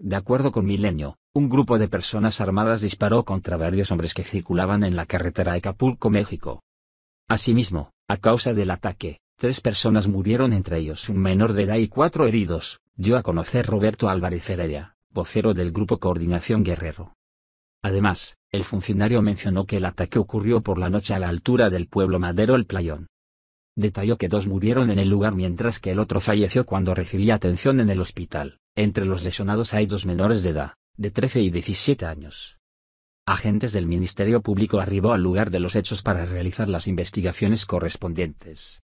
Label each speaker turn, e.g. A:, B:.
A: De acuerdo con Milenio, un grupo de personas armadas disparó contra varios hombres que circulaban en la carretera de Acapulco, México. Asimismo, a causa del ataque, tres personas murieron entre ellos un menor de edad y cuatro heridos, dio a conocer Roberto Álvarez Heredia, vocero del Grupo Coordinación Guerrero. Además, el funcionario mencionó que el ataque ocurrió por la noche a la altura del pueblo Madero El Playón. Detalló que dos murieron en el lugar mientras que el otro falleció cuando recibía atención en el hospital. Entre los lesionados hay dos menores de edad, de 13 y 17 años. Agentes del Ministerio Público arribó al lugar de los hechos para realizar las investigaciones correspondientes.